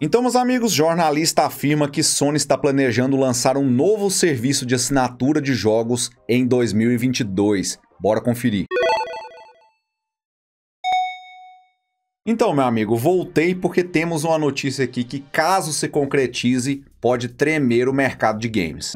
Então, meus amigos, jornalista afirma que Sony está planejando lançar um novo serviço de assinatura de jogos em 2022. Bora conferir. Então, meu amigo, voltei porque temos uma notícia aqui que, caso se concretize, pode tremer o mercado de games.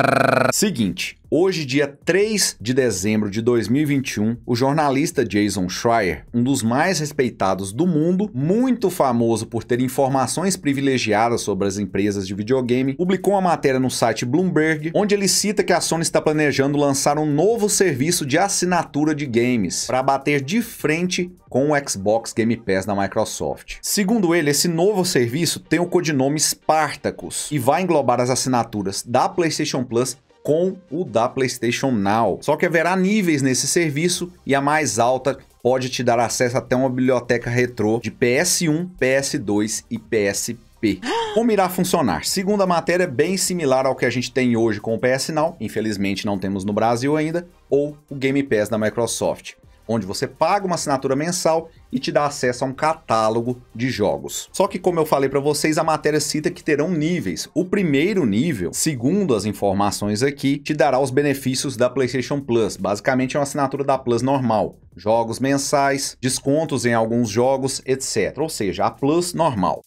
Seguinte, Hoje, dia 3 de dezembro de 2021, o jornalista Jason Schreier, um dos mais respeitados do mundo, muito famoso por ter informações privilegiadas sobre as empresas de videogame, publicou uma matéria no site Bloomberg, onde ele cita que a Sony está planejando lançar um novo serviço de assinatura de games para bater de frente com o Xbox Game Pass da Microsoft. Segundo ele, esse novo serviço tem o codinome Spartacus e vai englobar as assinaturas da PlayStation Plus com o da PlayStation Now. Só que haverá níveis nesse serviço e a mais alta pode te dar acesso até uma biblioteca retrô de PS1, PS2 e PSP. Como irá funcionar? Segundo a matéria, bem similar ao que a gente tem hoje com o PS Now, infelizmente não temos no Brasil ainda, ou o Game Pass da Microsoft onde você paga uma assinatura mensal e te dá acesso a um catálogo de jogos. Só que, como eu falei para vocês, a matéria cita que terão níveis. O primeiro nível, segundo as informações aqui, te dará os benefícios da PlayStation Plus. Basicamente, é uma assinatura da Plus normal. Jogos mensais, descontos em alguns jogos, etc. Ou seja, a Plus normal.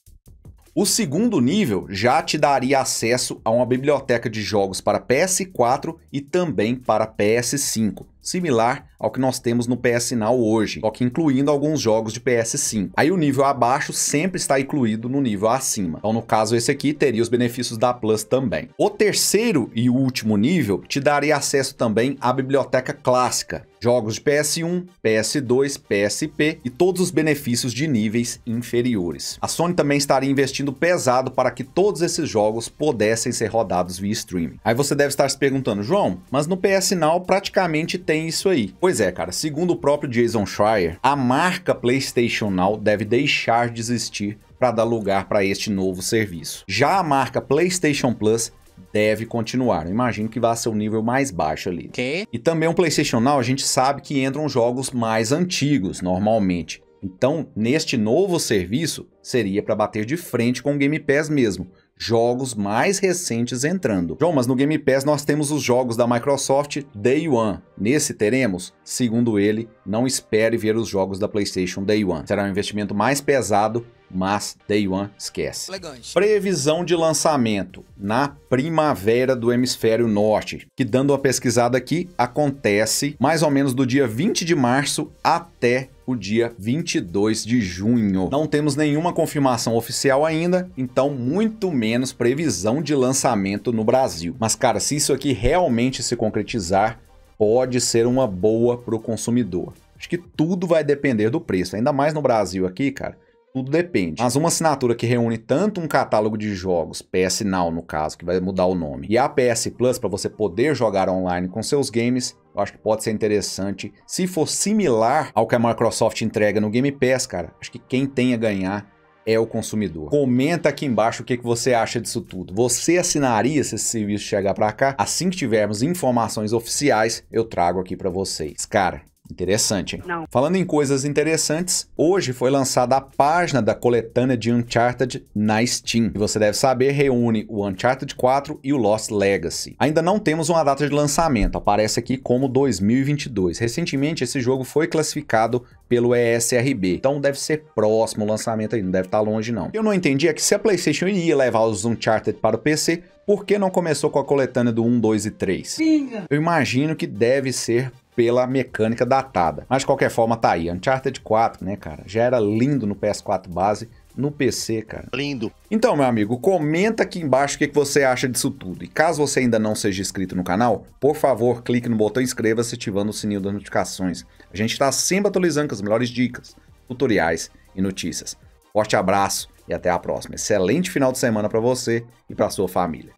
O segundo nível já te daria acesso a uma biblioteca de jogos para PS4 e também para PS5 similar ao que nós temos no PS Now hoje, só que incluindo alguns jogos de PS5. Aí o nível abaixo sempre está incluído no nível acima. Então no caso esse aqui teria os benefícios da Plus também. O terceiro e último nível te daria acesso também à biblioteca clássica, jogos de PS1, PS2, PSP e todos os benefícios de níveis inferiores. A Sony também estaria investindo pesado para que todos esses jogos pudessem ser rodados via streaming. Aí você deve estar se perguntando, João, mas no PS Now praticamente tem tem isso aí. Pois é, cara, segundo o próprio Jason Schreier, a marca PlayStation Now deve deixar de existir para dar lugar para este novo serviço. Já a marca PlayStation Plus deve continuar. Eu imagino que vá ser o nível mais baixo ali. Que? E também o PlayStation Now, a gente sabe que entram jogos mais antigos, normalmente. Então, neste novo serviço, seria para bater de frente com o Game Pass mesmo jogos mais recentes entrando. João, mas no Game Pass nós temos os jogos da Microsoft Day One. Nesse teremos, segundo ele, não espere ver os jogos da PlayStation Day One. Será um investimento mais pesado mas Day One esquece. Elegante. Previsão de lançamento na primavera do hemisfério norte, que dando uma pesquisada aqui, acontece mais ou menos do dia 20 de março até o dia 22 de junho. Não temos nenhuma confirmação oficial ainda, então muito menos previsão de lançamento no Brasil. Mas cara, se isso aqui realmente se concretizar, pode ser uma boa para o consumidor. Acho que tudo vai depender do preço, ainda mais no Brasil aqui, cara tudo depende. Mas uma assinatura que reúne tanto um catálogo de jogos, PS Now no caso, que vai mudar o nome, e a PS Plus para você poder jogar online com seus games, eu acho que pode ser interessante. Se for similar ao que a Microsoft entrega no Game Pass, cara, acho que quem tem a ganhar é o consumidor. Comenta aqui embaixo o que, que você acha disso tudo. Você assinaria se esse serviço chegar para cá? Assim que tivermos informações oficiais, eu trago aqui para vocês. Cara, Interessante. Hein? Não. Falando em coisas interessantes, hoje foi lançada a página da coletânea de Uncharted na Steam. E você deve saber, reúne o Uncharted 4 e o Lost Legacy. Ainda não temos uma data de lançamento, aparece aqui como 2022. Recentemente, esse jogo foi classificado pelo ESRB, então deve ser próximo o lançamento aí, não deve estar tá longe não. Eu não entendi é que se a PlayStation ia levar os Uncharted para o PC, por que não começou com a coletânea do 1, 2 e 3? Pinga. Eu imagino que deve ser pela mecânica datada. Mas de qualquer forma, tá aí. Uncharted 4, né, cara? Já era lindo no PS4 base, no PC, cara. Lindo. Então, meu amigo, comenta aqui embaixo o que, que você acha disso tudo. E caso você ainda não seja inscrito no canal, por favor, clique no botão inscreva-se ativando o sininho das notificações. A gente está sempre atualizando com as melhores dicas, tutoriais e notícias. Forte abraço e até a próxima. Excelente final de semana para você e para sua família.